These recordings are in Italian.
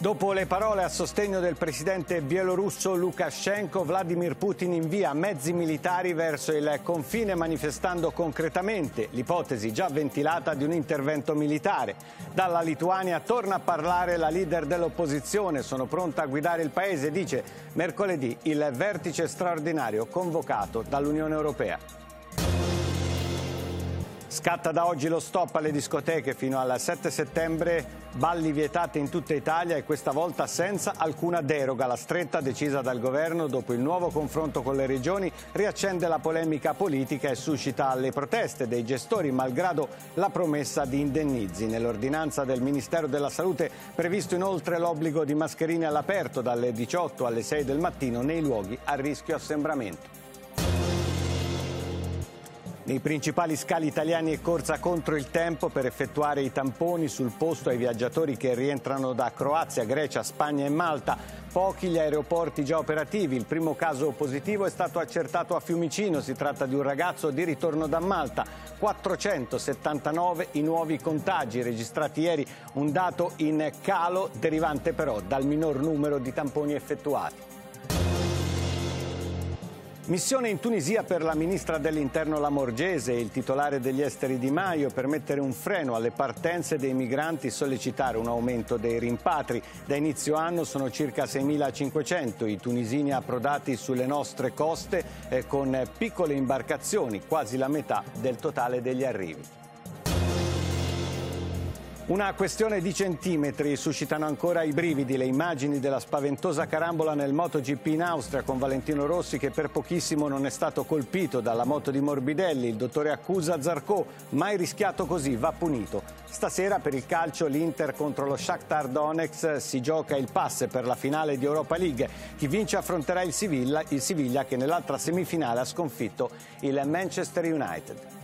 Dopo le parole a sostegno del presidente bielorusso Lukashenko, Vladimir Putin invia mezzi militari verso il confine manifestando concretamente l'ipotesi già ventilata di un intervento militare. Dalla Lituania torna a parlare la leader dell'opposizione, sono pronta a guidare il paese, dice mercoledì il vertice straordinario convocato dall'Unione Europea. Scatta da oggi lo stop alle discoteche fino al 7 settembre, balli vietati in tutta Italia e questa volta senza alcuna deroga. La stretta decisa dal governo dopo il nuovo confronto con le regioni riaccende la polemica politica e suscita le proteste dei gestori malgrado la promessa di indennizi. Nell'ordinanza del Ministero della Salute previsto inoltre l'obbligo di mascherine all'aperto dalle 18 alle 6 del mattino nei luoghi a rischio assembramento. Nei principali scali italiani è corsa contro il tempo per effettuare i tamponi sul posto ai viaggiatori che rientrano da Croazia, Grecia, Spagna e Malta. Pochi gli aeroporti già operativi. Il primo caso positivo è stato accertato a Fiumicino. Si tratta di un ragazzo di ritorno da Malta. 479 i nuovi contagi registrati ieri, un dato in calo derivante però dal minor numero di tamponi effettuati. Missione in Tunisia per la ministra dell'interno Lamorgese e il titolare degli esteri Di Maio per mettere un freno alle partenze dei migranti sollecitare un aumento dei rimpatri. Da inizio anno sono circa 6.500 i tunisini approdati sulle nostre coste eh, con piccole imbarcazioni, quasi la metà del totale degli arrivi. Una questione di centimetri suscitano ancora i brividi le immagini della spaventosa carambola nel MotoGP in Austria con Valentino Rossi che per pochissimo non è stato colpito dalla moto di Morbidelli. Il dottore accusa Zarco, mai rischiato così, va punito. Stasera per il calcio l'Inter contro lo Shakhtar Donetsk si gioca il passe per la finale di Europa League. Chi vince affronterà il Siviglia, il Siviglia che nell'altra semifinale ha sconfitto il Manchester United.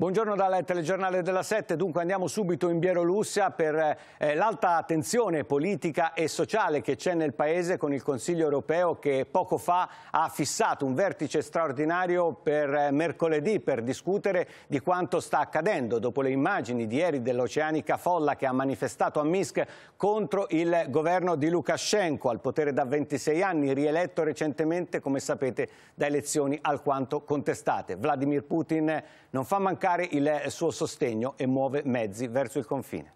Buongiorno dal telegiornale della Sette, dunque andiamo subito in Bielorussia per eh, l'alta tensione politica e sociale che c'è nel paese con il Consiglio europeo che poco fa ha fissato un vertice straordinario per eh, mercoledì per discutere di quanto sta accadendo dopo le immagini di ieri dell'oceanica folla che ha manifestato a Minsk contro il governo di Lukashenko al potere da 26 anni, rieletto recentemente come sapete da elezioni alquanto contestate. Vladimir Putin non fa mancare comunicare il suo sostegno e muove mezzi verso il confine.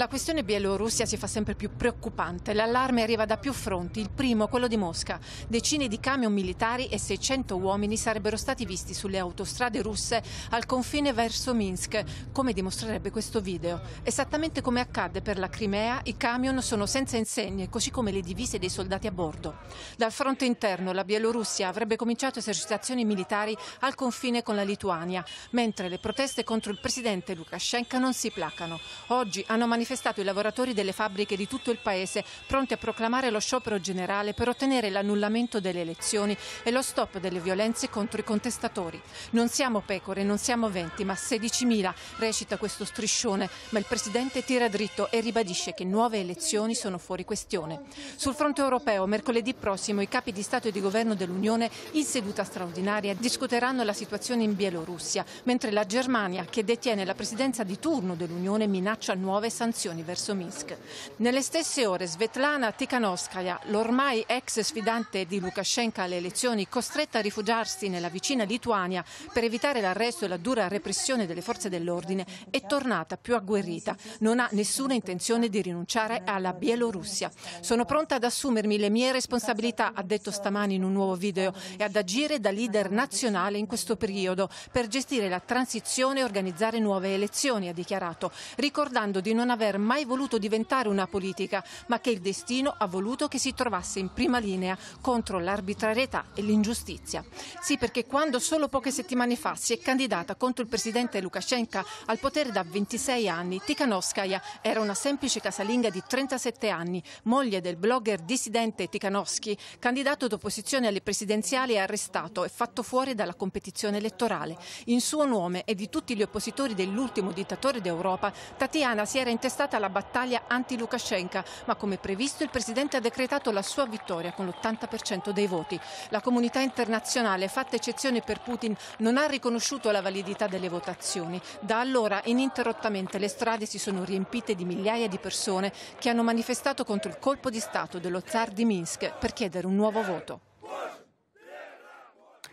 La questione Bielorussia si fa sempre più preoccupante. L'allarme arriva da più fronti. Il primo, quello di Mosca. Decine di camion militari e 600 uomini sarebbero stati visti sulle autostrade russe al confine verso Minsk, come dimostrerebbe questo video. Esattamente come accadde per la Crimea, i camion sono senza insegne, così come le divise dei soldati a bordo. Dal fronte interno la Bielorussia avrebbe cominciato esercitazioni militari al confine con la Lituania, mentre le proteste contro il presidente Lukashenko non si placano. Oggi hanno manifestato manifestato i lavoratori delle fabbriche di tutto il paese, pronti a proclamare lo sciopero generale per ottenere l'annullamento delle elezioni e lo stop delle violenze contro i contestatori. Non siamo pecore, non siamo 20, ma 16.000, recita questo striscione, ma il Presidente tira dritto e ribadisce che nuove elezioni sono fuori questione. Sul fronte europeo, mercoledì prossimo, i capi di Stato e di Governo dell'Unione, in seduta straordinaria, discuteranno la situazione in Bielorussia, mentre la Germania, che detiene la presidenza di turno dell'Unione, minaccia nuove sanzioni operazioni verso Minsk. Nelle stesse ore Svetlana Tikhanovskaya, l'ormai ex sfidante di Lukashenko alle elezioni, costretta a rifugiarsi nella vicina Lituania per evitare l'arresto e la dura repressione delle forze dell'ordine, è tornata più agguerrita. Non ha nessuna intenzione di rinunciare alla Bielorussia. Sono pronta ad assumermi le mie responsabilità, ha detto stamani in un nuovo video, e ad agire da leader nazionale in questo periodo per gestire la transizione e organizzare nuove elezioni, ha dichiarato, ricordando di non aver aver mai voluto diventare una politica, ma che il destino ha voluto che si trovasse in prima linea contro l'arbitrarietà e l'ingiustizia. Sì, perché quando solo poche settimane fa si è candidata contro il presidente Lukashenko al potere da 26 anni, Tikhanovskaya era una semplice casalinga di 37 anni, moglie del blogger dissidente Tikhanovsky, candidato d'opposizione alle presidenziali e arrestato e fatto fuori dalla competizione elettorale. In suo nome e di tutti gli oppositori dell'ultimo dittatore d'Europa, Tatiana si era interessata è stata la battaglia anti-Lukashenko, ma come previsto il Presidente ha decretato la sua vittoria con l'80% dei voti. La comunità internazionale, fatta eccezione per Putin, non ha riconosciuto la validità delle votazioni. Da allora ininterrottamente le strade si sono riempite di migliaia di persone che hanno manifestato contro il colpo di Stato dello zar di Minsk per chiedere un nuovo voto.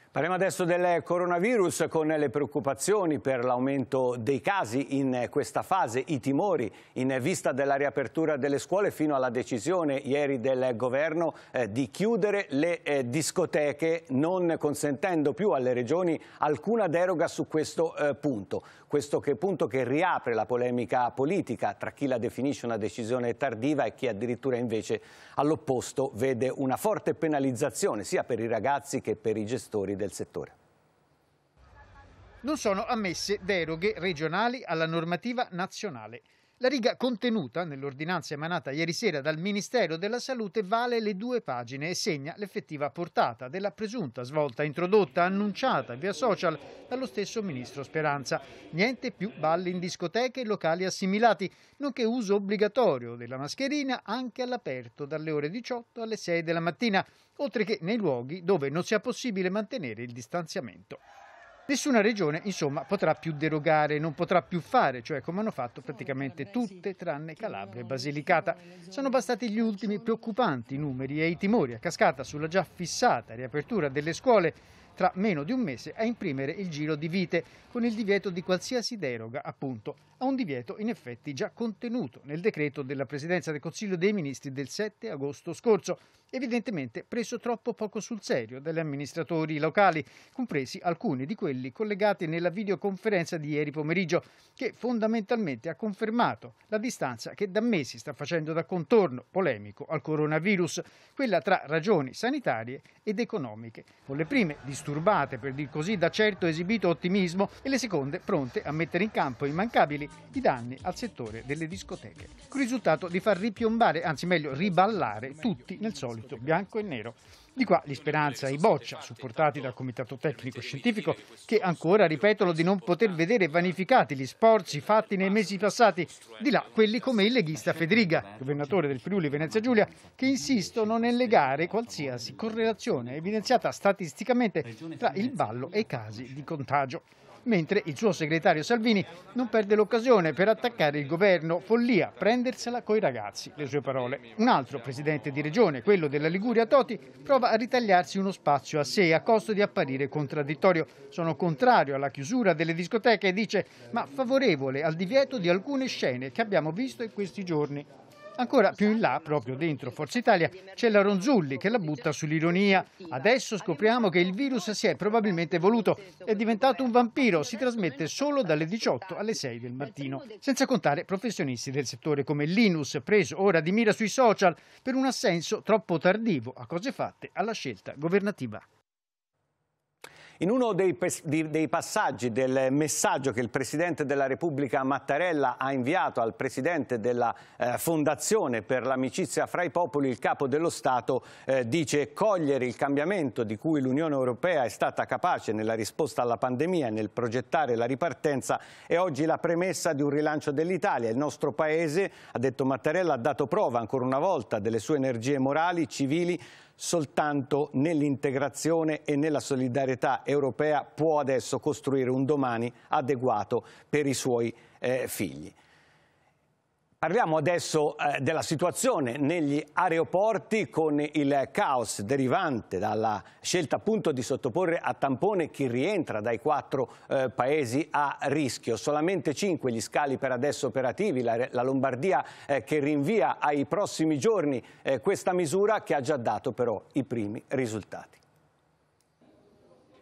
Parliamo adesso del coronavirus con le preoccupazioni per l'aumento dei casi in questa fase, i timori in vista della riapertura delle scuole fino alla decisione ieri del governo eh, di chiudere le eh, discoteche non consentendo più alle regioni alcuna deroga su questo eh, punto. Questo che punto che riapre la polemica politica tra chi la definisce una decisione tardiva e chi addirittura invece all'opposto vede una forte penalizzazione sia per i ragazzi che per i gestori del del settore. Non sono ammesse deroghe regionali alla normativa nazionale. La riga contenuta nell'ordinanza emanata ieri sera dal Ministero della Salute vale le due pagine e segna l'effettiva portata della presunta svolta introdotta, annunciata via social dallo stesso ministro Speranza. Niente più balli in discoteche e locali assimilati, nonché uso obbligatorio della mascherina anche all'aperto dalle ore 18 alle 6 della mattina, oltre che nei luoghi dove non sia possibile mantenere il distanziamento. Nessuna regione insomma potrà più derogare, non potrà più fare, cioè come hanno fatto praticamente tutte tranne Calabria e Basilicata. Sono bastati gli ultimi preoccupanti numeri e i timori a cascata sulla già fissata riapertura delle scuole tra meno di un mese a imprimere il giro di vite, con il divieto di qualsiasi deroga, appunto, a un divieto in effetti già contenuto nel decreto della Presidenza del Consiglio dei Ministri del 7 agosto scorso, evidentemente preso troppo poco sul serio dagli amministratori locali, compresi alcuni di quelli collegati nella videoconferenza di ieri pomeriggio, che fondamentalmente ha confermato la distanza che da mesi sta facendo da contorno polemico al coronavirus, quella tra ragioni sanitarie ed economiche, con le prime distruzioni disturbate, per dir così, da certo esibito ottimismo e le seconde pronte a mettere in campo immancabili i danni al settore delle discoteche, con il risultato di far ripiombare, anzi meglio riballare, tutti nel solito bianco e nero. Di qua l'Isperanza e Boccia, supportati dal Comitato Tecnico Scientifico, che ancora ripetono di non poter vedere vanificati gli sforzi fatti nei mesi passati, di là quelli come il leghista Federiga, governatore del Friuli Venezia Giulia, che insistono nel legare qualsiasi correlazione evidenziata statisticamente tra il ballo e i casi di contagio mentre il suo segretario Salvini non perde l'occasione per attaccare il governo. Follia, prendersela coi ragazzi, le sue parole. Un altro presidente di regione, quello della Liguria Toti, prova a ritagliarsi uno spazio a sé a costo di apparire contraddittorio. Sono contrario alla chiusura delle discoteche, dice, ma favorevole al divieto di alcune scene che abbiamo visto in questi giorni. Ancora più in là, proprio dentro Forza Italia, c'è la Ronzulli che la butta sull'ironia. Adesso scopriamo che il virus si è probabilmente evoluto, è diventato un vampiro, si trasmette solo dalle 18 alle 6 del mattino. Senza contare professionisti del settore come Linus, preso ora di mira sui social per un assenso troppo tardivo a cose fatte alla scelta governativa. In uno dei, dei, passaggi del messaggio che il Presidente della Repubblica Mattarella ha inviato al Presidente della eh, Fondazione per l'amicizia fra i popoli, il Capo dello Stato eh, dice cogliere il cambiamento di cui l'Unione Europea è stata capace nella risposta alla pandemia, e nel progettare la ripartenza, è oggi la premessa di un rilancio dell'Italia. Il nostro Paese, ha detto Mattarella, ha dato prova ancora una volta delle sue energie morali, civili, soltanto nell'integrazione e nella solidarietà europea può adesso costruire un domani adeguato per i suoi eh, figli. Parliamo adesso eh, della situazione negli aeroporti con il caos derivante dalla scelta appunto di sottoporre a tampone chi rientra dai quattro eh, paesi a rischio. Solamente cinque gli scali per adesso operativi, la, la Lombardia eh, che rinvia ai prossimi giorni eh, questa misura che ha già dato però i primi risultati.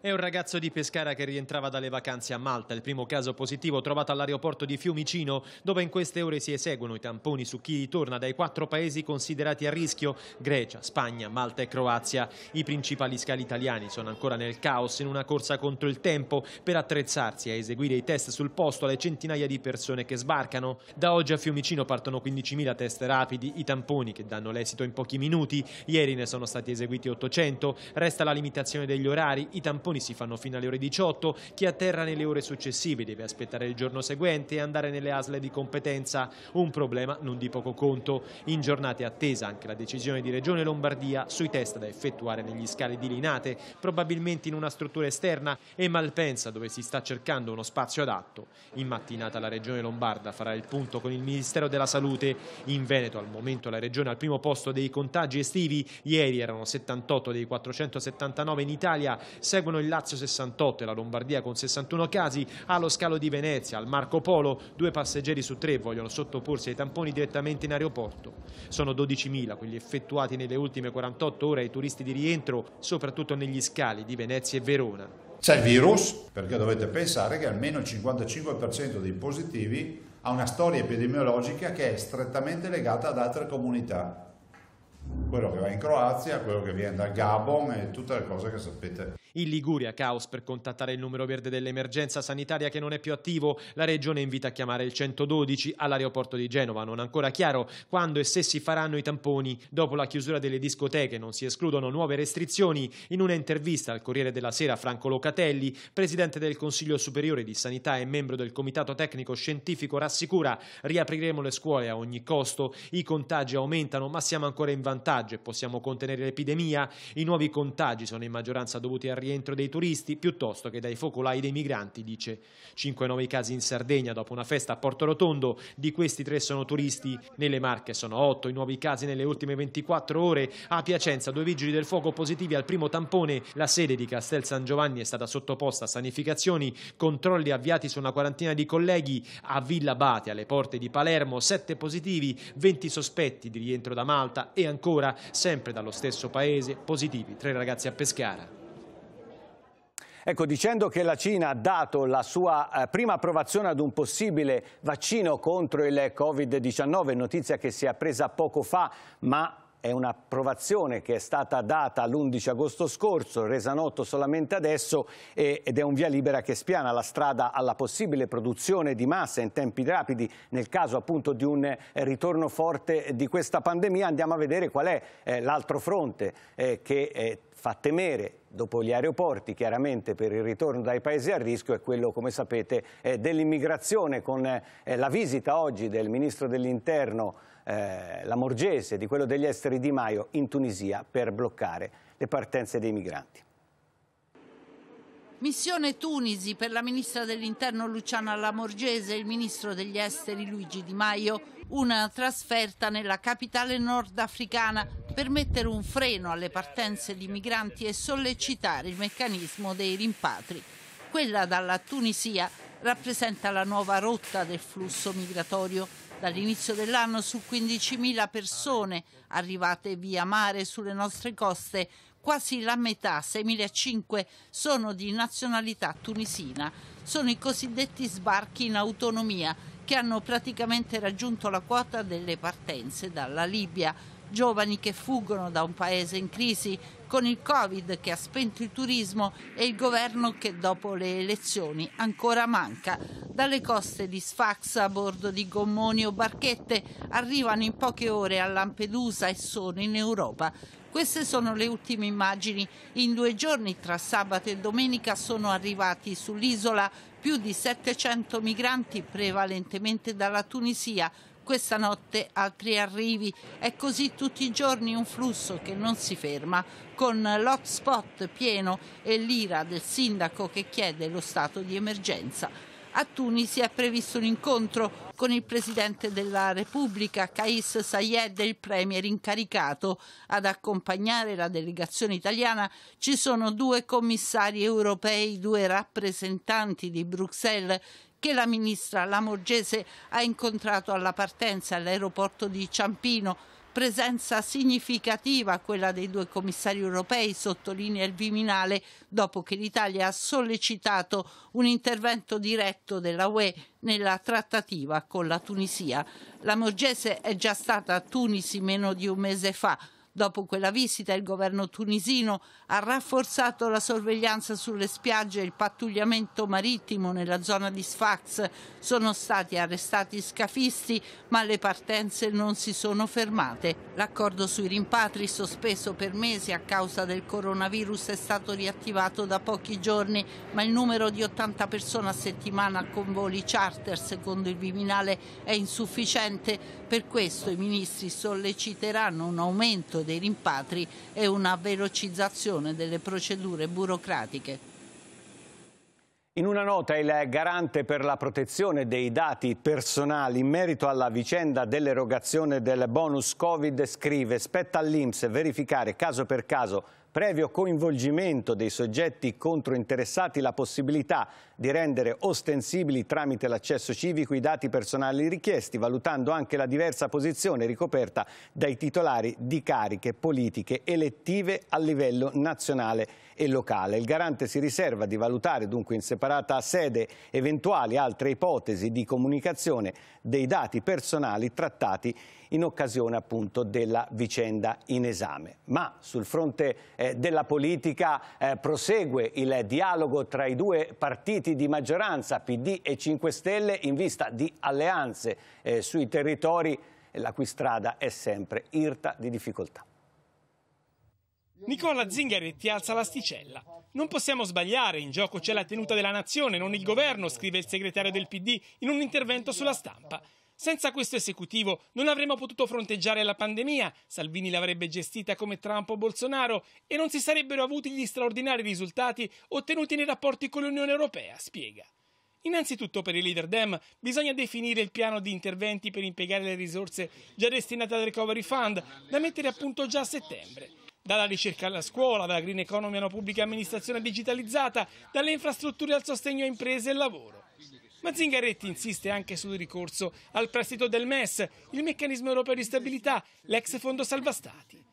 È un ragazzo di Pescara che rientrava dalle vacanze a Malta, il primo caso positivo trovato all'aeroporto di Fiumicino, dove in queste ore si eseguono i tamponi su chi ritorna dai quattro paesi considerati a rischio, Grecia, Spagna, Malta e Croazia. I principali scali italiani sono ancora nel caos in una corsa contro il tempo per attrezzarsi a eseguire i test sul posto alle centinaia di persone che sbarcano. Da oggi a Fiumicino partono 15.000 test rapidi, i tamponi che danno l'esito in pochi minuti, ieri ne sono stati eseguiti 800, resta la limitazione degli orari, i tamponi alcuni si fanno fino alle ore 18, chi atterra nelle ore successive deve aspettare il giorno seguente e andare nelle asle di competenza, un problema non di poco conto. In giornate attesa anche la decisione di Regione Lombardia sui test da effettuare negli scali di Linate, probabilmente in una struttura esterna e Malpensa dove si sta cercando uno spazio adatto. In mattinata la Regione Lombarda farà il punto con il Ministero della Salute. In Veneto al momento la Regione al primo posto dei contagi estivi, ieri erano 78 dei 479 in Italia, seguono gli il Lazio 68 e la Lombardia con 61 casi, allo scalo di Venezia, al Marco Polo, due passeggeri su tre vogliono sottoporsi ai tamponi direttamente in aeroporto. Sono 12.000 quelli effettuati nelle ultime 48 ore ai turisti di rientro, soprattutto negli scali di Venezia e Verona. C'è il virus, perché dovete pensare che almeno il 55% dei positivi ha una storia epidemiologica che è strettamente legata ad altre comunità quello che va in Croazia, quello che viene dal Gabon e tutte le cose che sapete. In Liguria, caos per contattare il numero verde dell'emergenza sanitaria che non è più attivo. La regione invita a chiamare il 112 all'aeroporto di Genova. Non è ancora chiaro quando e se si faranno i tamponi. Dopo la chiusura delle discoteche non si escludono nuove restrizioni. In un'intervista al Corriere della Sera, Franco Locatelli, presidente del Consiglio Superiore di Sanità e membro del Comitato Tecnico Scientifico, rassicura riapriremo le scuole a ogni costo. I contagi aumentano, ma siamo ancora in vantaggio vantaggio e possiamo contenere l'epidemia, i nuovi contagi sono in maggioranza dovuti al rientro dei turisti piuttosto che dai focolai dei migranti, dice. Cinque nuovi casi in Sardegna dopo una festa a Porto Rotondo, di questi tre sono turisti, nelle Marche sono otto i nuovi casi nelle ultime 24 ore, a Piacenza due vigili del fuoco positivi al primo tampone, la sede di Castel San Giovanni è stata sottoposta a sanificazioni, controlli avviati su una quarantina di colleghi, a Villa Bate alle porte di Palermo sette positivi, 20 sospetti di rientro da Malta e ancora ancora, sempre dallo stesso paese, positivi tre ragazzi a Pescara. Ecco, dicendo che la Cina ha dato la sua eh, prima approvazione ad un possibile vaccino contro il Covid-19, notizia che si è appresa poco fa, ma è un'approvazione che è stata data l'11 agosto scorso, resa noto solamente adesso ed è un via libera che spiana la strada alla possibile produzione di massa in tempi rapidi nel caso appunto di un eh, ritorno forte di questa pandemia. Andiamo a vedere qual è eh, l'altro fronte eh, che fa temere dopo gli aeroporti chiaramente per il ritorno dai paesi a rischio è quello come sapete dell'immigrazione con la visita oggi del Ministro dell'Interno eh, la Morgese, di quello degli esteri Di Maio in Tunisia per bloccare le partenze dei migranti. Missione Tunisi per la ministra dell'interno Luciana Lamorgese e il ministro degli esteri Luigi Di Maio, una trasferta nella capitale nordafricana per mettere un freno alle partenze di migranti e sollecitare il meccanismo dei rimpatri. Quella dalla Tunisia rappresenta la nuova rotta del flusso migratorio Dall'inizio dell'anno su 15.000 persone arrivate via mare sulle nostre coste, quasi la metà, 6.500, sono di nazionalità tunisina. Sono i cosiddetti sbarchi in autonomia che hanno praticamente raggiunto la quota delle partenze dalla Libia. Giovani che fuggono da un paese in crisi con il Covid che ha spento il turismo e il governo che dopo le elezioni ancora manca. Dalle coste di Sfax a bordo di gommoni o barchette arrivano in poche ore a Lampedusa e sono in Europa. Queste sono le ultime immagini. In due giorni, tra sabato e domenica, sono arrivati sull'isola più di 700 migranti, prevalentemente dalla Tunisia, questa notte altri arrivi. È così tutti i giorni un flusso che non si ferma, con l'hotspot pieno e l'ira del sindaco che chiede lo stato di emergenza. A Tunisi è previsto un incontro con il Presidente della Repubblica, Kais Sayed, il Premier incaricato. Ad accompagnare la delegazione italiana ci sono due commissari europei, due rappresentanti di Bruxelles che la ministra Lamorgese ha incontrato alla partenza all'aeroporto di Ciampino. Presenza significativa quella dei due commissari europei, sottolinea il Viminale, dopo che l'Italia ha sollecitato un intervento diretto della UE nella trattativa con la Tunisia. La Morgese è già stata a Tunisi meno di un mese fa Dopo quella visita il governo tunisino ha rafforzato la sorveglianza sulle spiagge e il pattugliamento marittimo nella zona di Sfax. Sono stati arrestati scafisti, ma le partenze non si sono fermate. L'accordo sui rimpatri sospeso per mesi a causa del coronavirus è stato riattivato da pochi giorni, ma il numero di 80 persone a settimana con voli charter, secondo il Viminale, è insufficiente. Per questo i ministri solleciteranno un aumento dei rimpatri e una velocizzazione delle procedure burocratiche. In una nota il garante per la protezione dei dati personali in merito alla vicenda dell'erogazione del bonus Covid scrive spetta all'Inps verificare caso per caso previo coinvolgimento dei soggetti controinteressati la possibilità di rendere ostensibili tramite l'accesso civico i dati personali richiesti, valutando anche la diversa posizione ricoperta dai titolari di cariche politiche elettive a livello nazionale e locale. Il garante si riserva di valutare dunque in separata sede eventuali altre ipotesi di comunicazione dei dati personali trattati in occasione appunto della vicenda in esame. Ma sul fronte eh, della politica eh, prosegue il dialogo tra i due partiti di maggioranza PD e 5 Stelle in vista di alleanze eh, sui territori la cui strada è sempre irta di difficoltà. Nicola Zingaretti alza l'asticella. Non possiamo sbagliare, in gioco c'è la tenuta della nazione, non il governo, scrive il segretario del PD in un intervento sulla stampa. Senza questo esecutivo non avremmo potuto fronteggiare la pandemia, Salvini l'avrebbe gestita come Trump o Bolsonaro e non si sarebbero avuti gli straordinari risultati ottenuti nei rapporti con l'Unione Europea, spiega. Innanzitutto per i leader DEM bisogna definire il piano di interventi per impiegare le risorse già destinate al Recovery Fund da mettere a punto già a settembre dalla ricerca alla scuola, dalla green economy alla pubblica amministrazione digitalizzata, dalle infrastrutture al sostegno a imprese e lavoro. Ma Zingaretti insiste anche sul ricorso al prestito del MES, il meccanismo europeo di stabilità, l'ex fondo salva stati.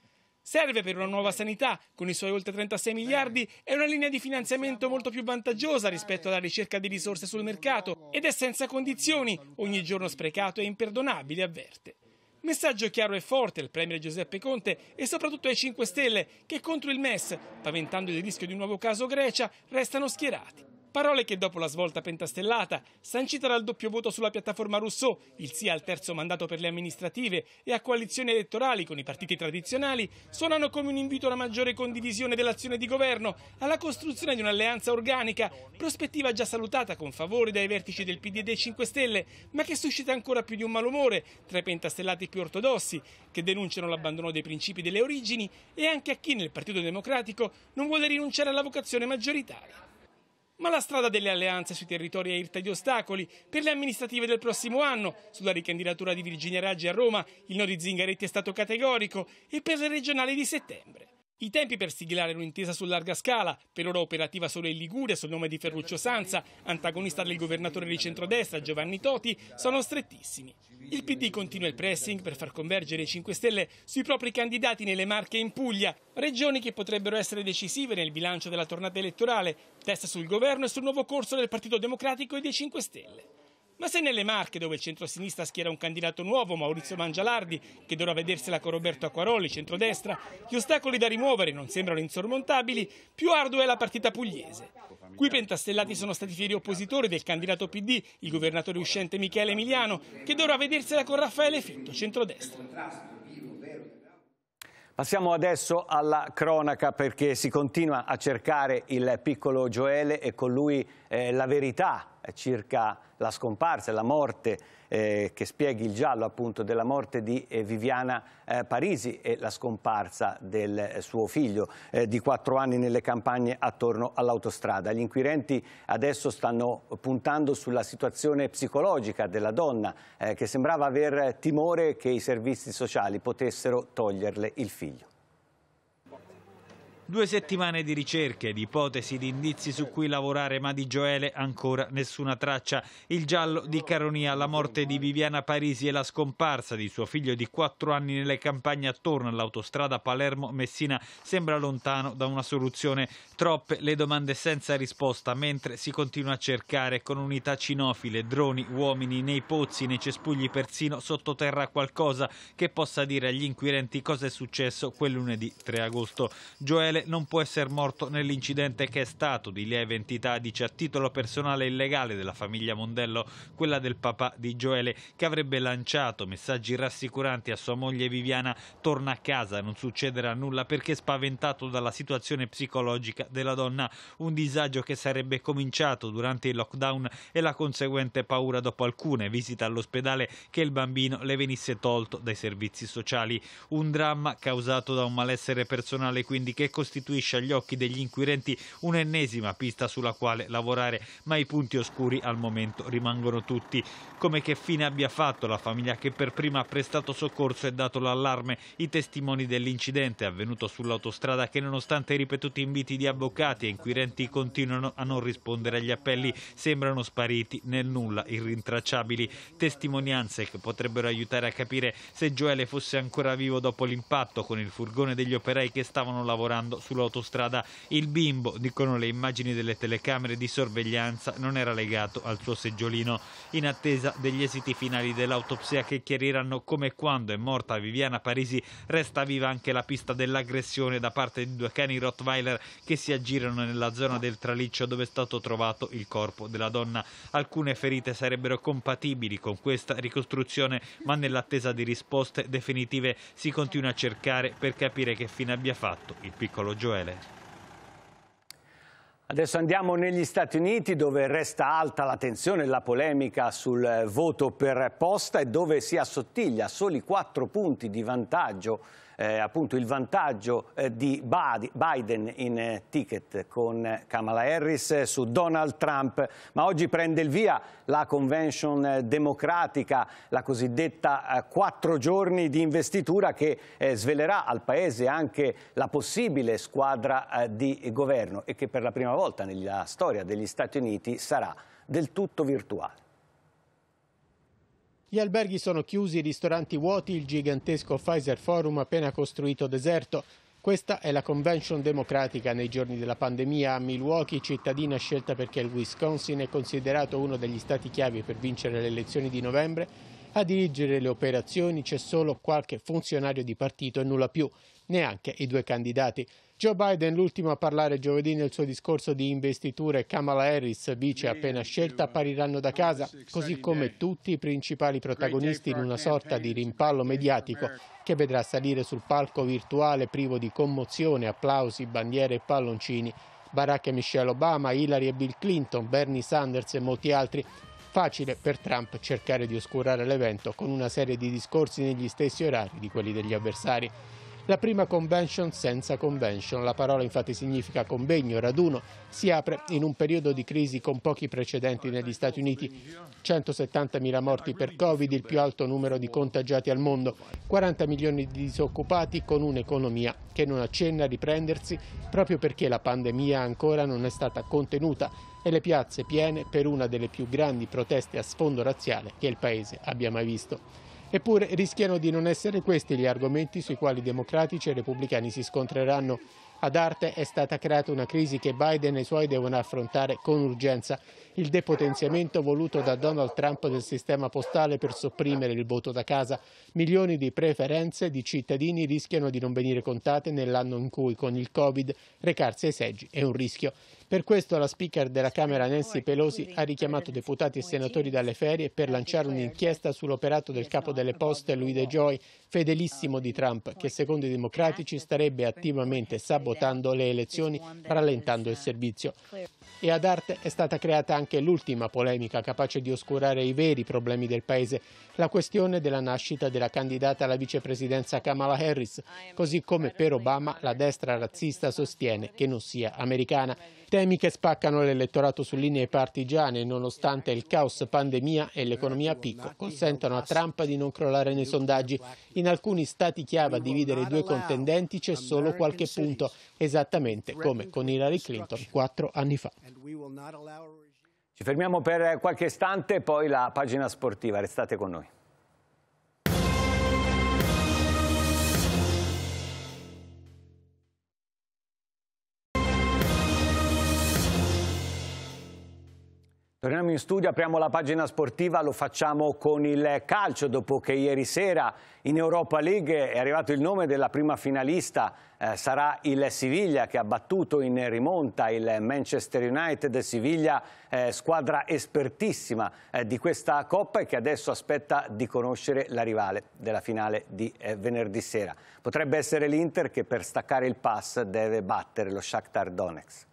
Serve per una nuova sanità, con i suoi oltre 36 miliardi, è una linea di finanziamento molto più vantaggiosa rispetto alla ricerca di risorse sul mercato ed è senza condizioni, ogni giorno sprecato e imperdonabile, avverte. Messaggio chiaro e forte al Premier Giuseppe Conte e soprattutto ai 5 Stelle che contro il MES, paventando il rischio di un nuovo caso Grecia, restano schierati. Parole che dopo la svolta pentastellata, sancita dal doppio voto sulla piattaforma Rousseau, il sì al terzo mandato per le amministrative e a coalizioni elettorali con i partiti tradizionali, suonano come un invito alla maggiore condivisione dell'azione di governo, alla costruzione di un'alleanza organica, prospettiva già salutata con favore dai vertici del PD e dei 5 Stelle, ma che suscita ancora più di un malumore tra i pentastellati più ortodossi, che denunciano l'abbandono dei principi delle origini e anche a chi nel Partito Democratico non vuole rinunciare alla vocazione maggioritaria ma la strada delle alleanze sui territori è irta di ostacoli. Per le amministrative del prossimo anno, sulla ricandidatura di Virginia Raggi a Roma, il no di Zingaretti è stato categorico e per le regionali di settembre. I tempi per siglare un'intesa su larga scala, per ora operativa solo in Liguria sul nome di Ferruccio Sanza, antagonista del governatore di centrodestra Giovanni Toti, sono strettissimi. Il PD continua il pressing per far convergere i 5 Stelle sui propri candidati nelle Marche e in Puglia, regioni che potrebbero essere decisive nel bilancio della tornata elettorale, testa sul governo e sul nuovo corso del Partito Democratico e dei 5 Stelle. Ma se nelle Marche, dove il centro-sinistra schiera un candidato nuovo, Maurizio Mangialardi, che dovrà vedersela con Roberto Acquaroli, centrodestra, gli ostacoli da rimuovere non sembrano insormontabili, più ardua è la partita pugliese. Qui pentastellati sono stati fieri oppositori del candidato PD, il governatore uscente Michele Emiliano, che dovrà vedersela con Raffaele Fitto, centrodestra. Passiamo adesso alla cronaca perché si continua a cercare il piccolo Gioele e con lui eh, la verità circa la scomparsa, la morte eh, che spieghi il giallo appunto della morte di eh, Viviana eh, Parisi e la scomparsa del eh, suo figlio eh, di quattro anni nelle campagne attorno all'autostrada. Gli inquirenti adesso stanno puntando sulla situazione psicologica della donna eh, che sembrava aver timore che i servizi sociali potessero toglierle il figlio. Due settimane di ricerche, di ipotesi, di indizi su cui lavorare, ma di Gioele ancora nessuna traccia. Il giallo di Caronia, la morte di Viviana Parisi e la scomparsa di suo figlio di quattro anni nelle campagne attorno all'autostrada Palermo-Messina sembra lontano da una soluzione. Troppe le domande senza risposta, mentre si continua a cercare con unità cinofile, droni, uomini, nei pozzi, nei cespugli, persino sottoterra qualcosa che possa dire agli inquirenti cosa è successo quel lunedì 3 agosto. Gioele non può essere morto nell'incidente che è stato di lieve entità, dice a titolo personale illegale della famiglia Mondello, quella del papà di Gioele, che avrebbe lanciato messaggi rassicuranti a sua moglie Viviana, torna a casa, non succederà nulla perché spaventato dalla situazione psicologica della donna, un disagio che sarebbe cominciato durante il lockdown e la conseguente paura dopo alcune visite all'ospedale che il bambino le venisse tolto dai servizi sociali. Un dramma causato da un malessere personale quindi che costituisce costituisce agli occhi degli inquirenti un'ennesima pista sulla quale lavorare, ma i punti oscuri al momento rimangono tutti. Come che fine abbia fatto la famiglia che per prima ha prestato soccorso e dato l'allarme, i testimoni dell'incidente avvenuto sull'autostrada che nonostante i ripetuti inviti di avvocati e inquirenti continuano a non rispondere agli appelli, sembrano spariti nel nulla irrintracciabili. Testimonianze che potrebbero aiutare a capire se Gioele fosse ancora vivo dopo l'impatto con il furgone degli operai che stavano lavorando sparando sull'autostrada il bimbo, dicono le immagini delle telecamere di sorveglianza, non era legato al suo seggiolino. In attesa degli esiti finali dell'autopsia che chiariranno come e quando è morta Viviana Parisi, resta viva anche la pista dell'aggressione da parte di due cani Rottweiler che si aggirano nella zona del traliccio dove è stato trovato il corpo della donna. Alcune ferite sarebbero compatibili con questa ricostruzione, ma nell'attesa di risposte definitive si continua a cercare per capire che fine abbia fatto il piccolo Piccolo Gioele. Adesso andiamo negli Stati Uniti dove resta alta la tensione e la polemica sul eh, voto per posta e dove si assottiglia soli quattro punti di vantaggio eh, appunto il vantaggio eh, di Biden in eh, ticket con Kamala Harris eh, su Donald Trump, ma oggi prende il via la convention eh, democratica, la cosiddetta eh, quattro giorni di investitura che svelerà al Paese anche la possibile squadra di governo e che per la prima volta nella storia degli Stati Uniti sarà del tutto virtuale. Gli alberghi sono chiusi, i ristoranti vuoti, il gigantesco Pfizer Forum appena costruito deserto. Questa è la convention democratica nei giorni della pandemia a Milwaukee, cittadina scelta perché il Wisconsin è considerato uno degli stati chiavi per vincere le elezioni di novembre a dirigere le operazioni c'è solo qualche funzionario di partito e nulla più, neanche i due candidati. Joe Biden, l'ultimo a parlare giovedì nel suo discorso di investitura, e Kamala Harris, vice appena scelta, appariranno da casa, così come tutti i principali protagonisti in una sorta di rimpallo mediatico che vedrà salire sul palco virtuale privo di commozione, applausi, bandiere e palloncini Barack e Michelle Obama, Hillary e Bill Clinton, Bernie Sanders e molti altri Facile per Trump cercare di oscurare l'evento con una serie di discorsi negli stessi orari di quelli degli avversari. La prima convention senza convention, la parola infatti significa convegno, raduno, si apre in un periodo di crisi con pochi precedenti negli Stati Uniti. 170.000 morti per Covid, il più alto numero di contagiati al mondo, 40 milioni di disoccupati con un'economia che non accenna a riprendersi proprio perché la pandemia ancora non è stata contenuta e le piazze piene per una delle più grandi proteste a sfondo razziale che il Paese abbia mai visto. Eppure rischiano di non essere questi gli argomenti sui quali democratici e repubblicani si scontreranno. Ad arte è stata creata una crisi che Biden e i suoi devono affrontare con urgenza, il depotenziamento voluto da Donald Trump del sistema postale per sopprimere il voto da casa. Milioni di preferenze di cittadini rischiano di non venire contate nell'anno in cui con il Covid recarsi ai seggi è un rischio. Per questo la speaker della Camera Nancy Pelosi ha richiamato deputati e senatori dalle ferie per lanciare un'inchiesta sull'operato del capo esatto, delle poste Louis DeJoy, fedelissimo di Trump, che secondo i democratici starebbe attivamente sabotando le elezioni, rallentando il servizio. E ad arte è stata creata anche l'ultima polemica capace di oscurare i veri problemi del paese, la questione della nascita della candidata alla vicepresidenza Kamala Harris, così come per Obama la destra razzista sostiene che non sia americana. Temi che spaccano l'elettorato su linee partigiane nonostante il caos pandemia e l'economia a picco consentono a Trump di non crollare nei sondaggi. In alcuni stati chiave a dividere i due contendenti c'è solo qualche punto, esattamente come con Hillary Clinton quattro anni fa. Ci fermiamo per qualche istante, poi la pagina sportiva. Restate con noi. Torniamo in studio, apriamo la pagina sportiva, lo facciamo con il calcio dopo che ieri sera in Europa League è arrivato il nome della prima finalista, eh, sarà il Siviglia che ha battuto in rimonta il Manchester United, Siviglia eh, squadra espertissima eh, di questa Coppa e che adesso aspetta di conoscere la rivale della finale di eh, venerdì sera. Potrebbe essere l'Inter che per staccare il pass deve battere lo Shakhtar Donetsk.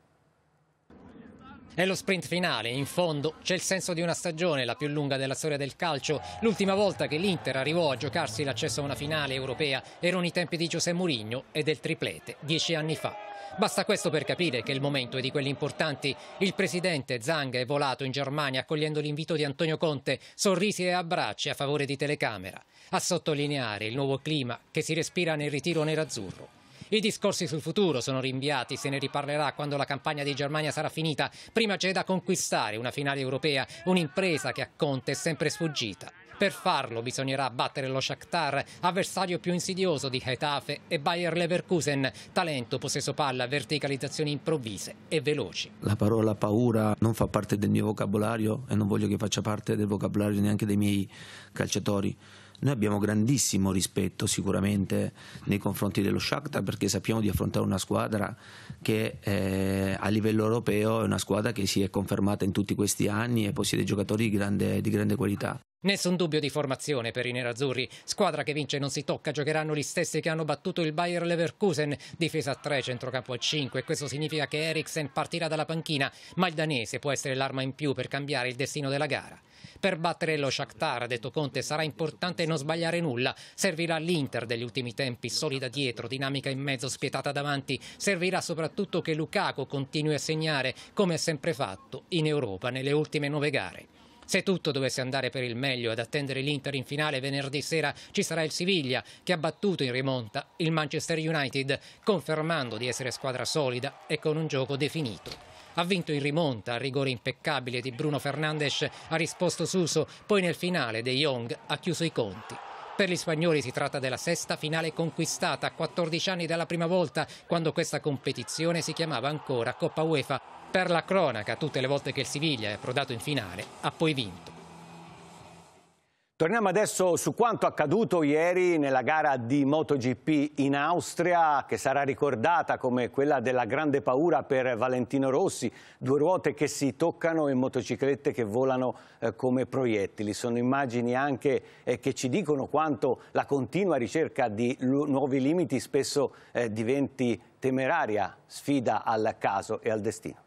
È lo sprint finale, in fondo c'è il senso di una stagione, la più lunga della storia del calcio. L'ultima volta che l'Inter arrivò a giocarsi l'accesso a una finale europea erano i tempi di José Mourinho e del triplete, dieci anni fa. Basta questo per capire che il momento è di quelli importanti. Il presidente Zang è volato in Germania accogliendo l'invito di Antonio Conte, sorrisi e abbracci a favore di telecamera. A sottolineare il nuovo clima che si respira nel ritiro nerazzurro. I discorsi sul futuro sono rinviati, se ne riparlerà quando la campagna di Germania sarà finita. Prima c'è da conquistare una finale europea, un'impresa che a Conte è sempre sfuggita. Per farlo bisognerà battere lo Shakhtar, avversario più insidioso di Getafe e Bayer Leverkusen, talento, possesso palla, verticalizzazioni improvvise e veloci. La parola paura non fa parte del mio vocabolario e non voglio che faccia parte del vocabolario neanche dei miei calciatori. Noi abbiamo grandissimo rispetto sicuramente nei confronti dello Shakhtar perché sappiamo di affrontare una squadra che eh, a livello europeo è una squadra che si è confermata in tutti questi anni e possiede giocatori di grande, di grande qualità. Nessun dubbio di formazione per i nerazzurri. Squadra che vince non si tocca, giocheranno gli stessi che hanno battuto il Bayer Leverkusen. Difesa a 3, centrocampo a 5. Questo significa che Eriksen partirà dalla panchina, ma il danese può essere l'arma in più per cambiare il destino della gara. Per battere lo Shakhtar, ha detto Conte, sarà importante non sbagliare nulla. Servirà l'Inter degli ultimi tempi, solida dietro, dinamica in mezzo, spietata davanti. Servirà soprattutto che Lukaku continui a segnare, come ha sempre fatto, in Europa nelle ultime nove gare. Se tutto dovesse andare per il meglio ad attendere l'Inter in finale venerdì sera ci sarà il Siviglia che ha battuto in rimonta il Manchester United confermando di essere squadra solida e con un gioco definito. Ha vinto in rimonta, al rigore impeccabile di Bruno Fernandes ha risposto Suso, poi nel finale De Jong ha chiuso i conti. Per gli spagnoli si tratta della sesta finale conquistata a 14 anni dalla prima volta, quando questa competizione si chiamava ancora Coppa UEFA. Per la cronaca, tutte le volte che il Siviglia è approdato in finale, ha poi vinto. Torniamo adesso su quanto accaduto ieri nella gara di MotoGP in Austria, che sarà ricordata come quella della grande paura per Valentino Rossi. Due ruote che si toccano e motociclette che volano eh, come proiettili. Sono immagini anche eh, che ci dicono quanto la continua ricerca di nuovi limiti spesso eh, diventi temeraria sfida al caso e al destino.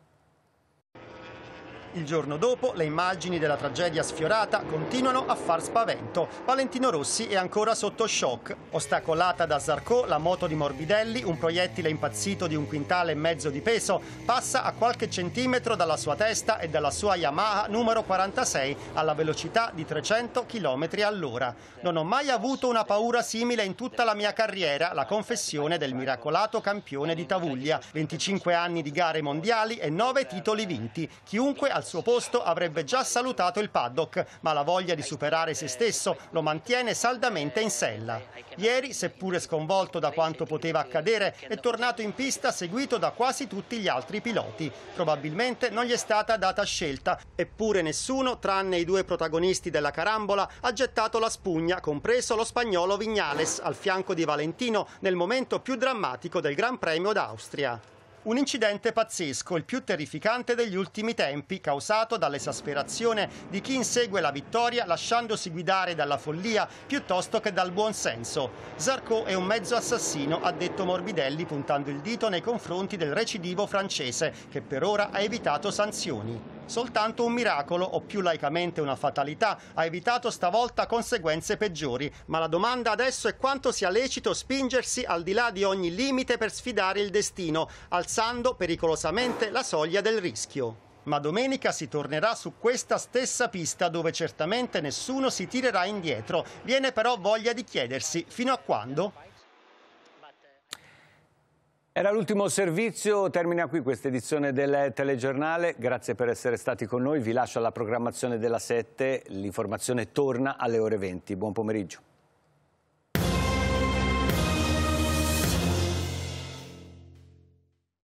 Il giorno dopo le immagini della tragedia sfiorata continuano a far spavento. Valentino Rossi è ancora sotto shock. Ostacolata da Zarco la moto di Morbidelli, un proiettile impazzito di un quintale e mezzo di peso, passa a qualche centimetro dalla sua testa e dalla sua Yamaha numero 46 alla velocità di 300 km all'ora. Non ho mai avuto una paura simile in tutta la mia carriera, la confessione del miracolato campione di Tavuglia. 25 anni di gare mondiali e 9 titoli vinti. Chiunque al al suo posto avrebbe già salutato il paddock, ma la voglia di superare se stesso lo mantiene saldamente in sella. Ieri, seppure sconvolto da quanto poteva accadere, è tornato in pista seguito da quasi tutti gli altri piloti. Probabilmente non gli è stata data scelta, eppure nessuno, tranne i due protagonisti della carambola, ha gettato la spugna, compreso lo spagnolo Vignales, al fianco di Valentino nel momento più drammatico del Gran Premio d'Austria. Un incidente pazzesco, il più terrificante degli ultimi tempi, causato dall'esasperazione di chi insegue la vittoria lasciandosi guidare dalla follia piuttosto che dal buon senso. Zarco è un mezzo assassino, ha detto Morbidelli puntando il dito nei confronti del recidivo francese, che per ora ha evitato sanzioni. Soltanto un miracolo, o più laicamente una fatalità, ha evitato stavolta conseguenze peggiori, ma la domanda adesso è quanto sia lecito spingersi al di là di ogni limite per sfidare il destino, alzando pericolosamente la soglia del rischio. Ma domenica si tornerà su questa stessa pista dove certamente nessuno si tirerà indietro. Viene però voglia di chiedersi fino a quando? Era l'ultimo servizio, termina qui questa edizione del telegiornale, grazie per essere stati con noi, vi lascio alla programmazione della 7, l'informazione torna alle ore 20, buon pomeriggio.